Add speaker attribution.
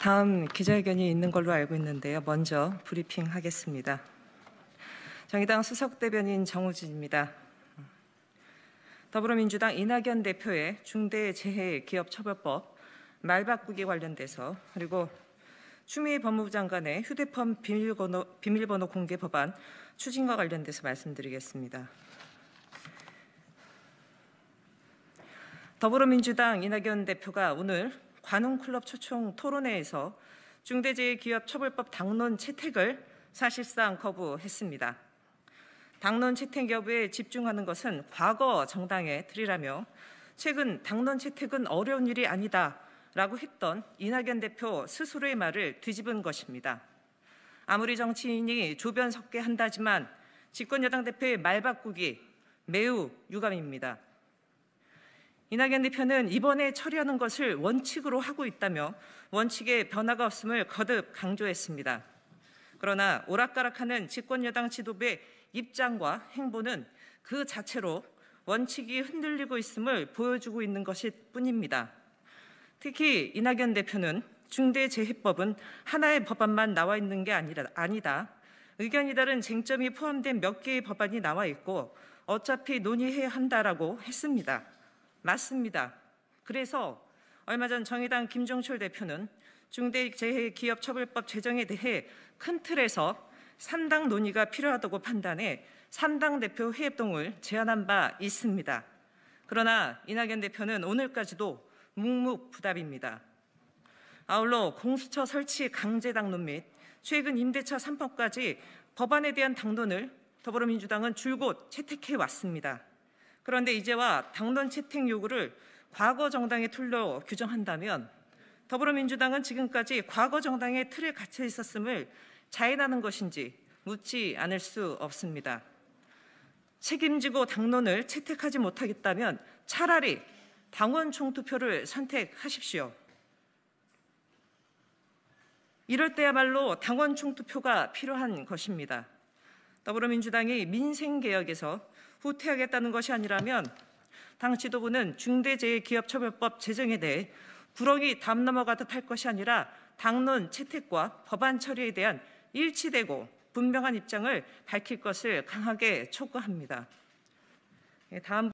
Speaker 1: 다음 기자회견이 있는 걸로 알고 있는데요. 먼저 브리핑하겠습니다. 정의당 수석대변인 정우진입니다. 더불어민주당 이낙연 대표의 중대재해기업처벌법 말바꾸기 관련돼서 그리고 추미애 법무부 장관의 휴대폰 비밀번호, 비밀번호 공개 법안 추진과 관련돼서 말씀드리겠습니다. 더불어민주당 이낙연 대표가 오늘 관훈클럽 초청 토론회에서 중대재해기업처벌법 당론 채택을 사실상 거부했습니다. 당론 채택 여부에 집중하는 것은 과거 정당의 틀이라며 최근 당론 채택은 어려운 일이 아니다라고 했던 이낙연 대표 스스로의 말을 뒤집은 것입니다. 아무리 정치인이 조변 섞게 한다지만 집권여당 대표의 말 바꾸기 매우 유감입니다. 이낙연 대표는 이번에 처리하는 것을 원칙으로 하고 있다며 원칙에 변화가 없음을 거듭 강조했습니다. 그러나 오락가락하는 집권여당 지도부의 입장과 행보는 그 자체로 원칙이 흔들리고 있음을 보여주고 있는 것일 뿐입니다. 특히 이낙연 대표는 중대재해법은 하나의 법안만 나와 있는 게 아니라, 아니다. 의견이 다른 쟁점이 포함된 몇 개의 법안이 나와 있고 어차피 논의해야 한다라고 했습니다. 맞습니다. 그래서 얼마 전 정의당 김종철 대표는 중대재해기업처벌법 제정에 대해 큰 틀에서 3당 논의가 필요하다고 판단해 3당 대표 회동을 협 제안한 바 있습니다. 그러나 이낙연 대표는 오늘까지도 묵묵부답입니다. 아울러 공수처 설치 강제 당론 및 최근 임대차 3법까지 법안에 대한 당론을 더불어민주당은 줄곧 채택해 왔습니다. 그런데 이제와 당론 채택 요구를 과거 정당의 틀로 규정한다면 더불어민주당은 지금까지 과거 정당의 틀에 갇혀 있었음을 자인하는 것인지 묻지 않을 수 없습니다. 책임지고 당론을 채택하지 못하겠다면 차라리 당원 총투표를 선택하십시오. 이럴 때야말로 당원 총투표가 필요한 것입니다. 더불어민주당이 민생개혁에서 후퇴하겠다는 것이 아니라면 당 지도부는 중대재해기업처벌법 제정에 대해 구렁이 담 넘어가듯 할 것이 아니라 당론 채택과 법안 처리에 대한 일치되고 분명한 입장을 밝힐 것을 강하게 촉구합니다. 예, 다음